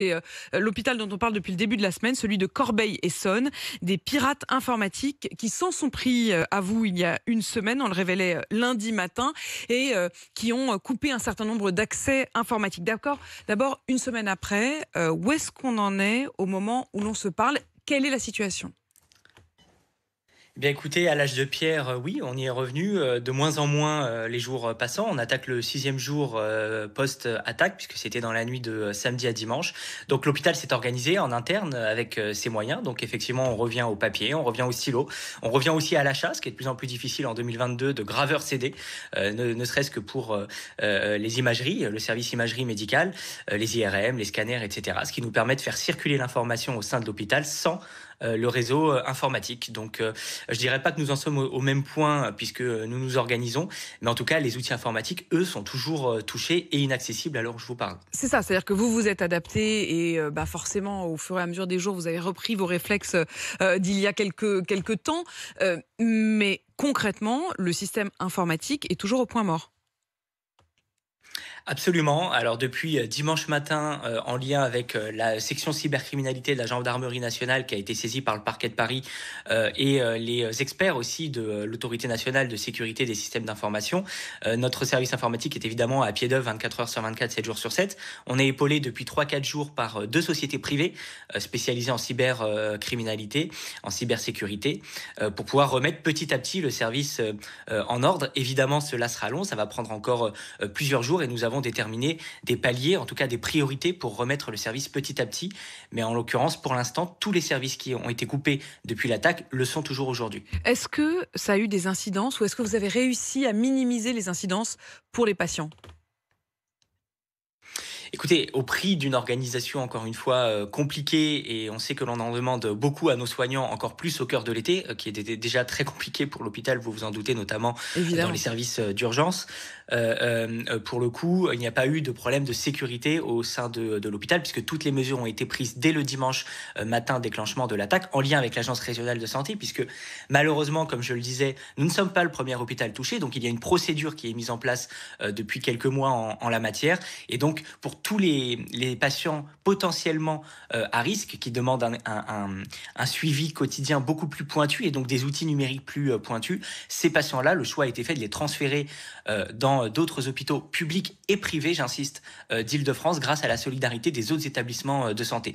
C'est euh, l'hôpital dont on parle depuis le début de la semaine, celui de Corbeil-Essonne, des pirates informatiques qui s'en sont pris euh, à vous il y a une semaine, on le révélait euh, lundi matin, et qui ont coupé un certain nombre d'accès informatiques. D'accord D'abord, une semaine après, où est-ce qu'on en est au moment où l'on se parle Quelle est la situation eh bien écoutez, à l'âge de pierre, euh, oui, on y est revenu. Euh, de moins en moins euh, les jours passants. On attaque le sixième jour post-attaque, puisque c'était dans la nuit de samedi à dimanche. Donc l'hôpital s'est organisé en interne avec ses moyens. Donc effectivement, on revient au papier, on revient au stylo, on revient aussi à l'achat, ce qui est de plus en plus difficile en 2022 de graveurs CD, ne, ne serait-ce que pour les imageries, le service imagerie médicale, les IRM, les scanners, etc. Ce qui nous permet de faire circuler l'information au sein de l'hôpital sans euh, le réseau euh, informatique. Donc, euh, je dirais pas que nous en sommes au, même point puisque nous nous organisons, mais en tout cas, les outils informatiques, eux, sont toujours touchés et inaccessibles à l'heure où je vous parle. C'est ça, c'est-à-dire que vous vous êtes adapté et bah, forcément, au fur et à mesure des jours, vous avez repris vos réflexes d'il y a quelques, quelques temps, mais concrètement, le système informatique est toujours au point mort. Absolument. Alors depuis euh, dimanche matin, euh, en lien avec euh, la section cybercriminalité de la gendarmerie nationale qui a été saisie par le parquet de Paris et les experts aussi de l'autorité nationale de sécurité des systèmes d'information, notre service informatique est évidemment à pied d'œuvre 24 heures sur 24, 7 jours sur 7. On est épaulé depuis 3-4 jours par deux sociétés privées spécialisées en cybercriminalité, en cybersécurité, pour pouvoir remettre petit à petit le service en ordre. Évidemment, cela sera long, ça va prendre encore plusieurs jours et nous avons avons déterminé des paliers, en tout cas des priorités pour remettre le service petit à petit. Mais en l'occurrence, pour l'instant, tous les services qui ont été coupés depuis l'attaque le sont toujours aujourd'hui. Est-ce que ça a eu des incidences ou est-ce que vous avez réussi à minimiser les incidences pour les patients écoutez, au prix d'une organisation encore une fois euh, compliquée, et on sait que l'on en demande beaucoup à nos soignants, encore plus au cœur de l'été, euh, qui était déjà très compliqué pour l'hôpital, vous vous en doutez, notamment euh, dans les services d'urgence. pour le coup, il n'y a pas eu de problème de sécurité au sein de, l'hôpital, puisque toutes les mesures ont été prises dès le dimanche matin déclenchement de l'attaque, en lien avec l'Agence régionale de santé, puisque malheureusement, comme je le disais, nous ne sommes pas le premier hôpital touché, donc il y a une procédure qui est mise en place depuis quelques mois en, en la matière, et donc pour tout les, patients potentiellement euh, à risque qui demandent un, suivi quotidien beaucoup plus pointu et donc des outils numériques plus euh, pointus. Ces patients-là, le choix a été fait de les transférer euh, dans d'autres hôpitaux publics et privés, j'insiste, d'Île-de-France grâce à la solidarité des autres établissements de santé.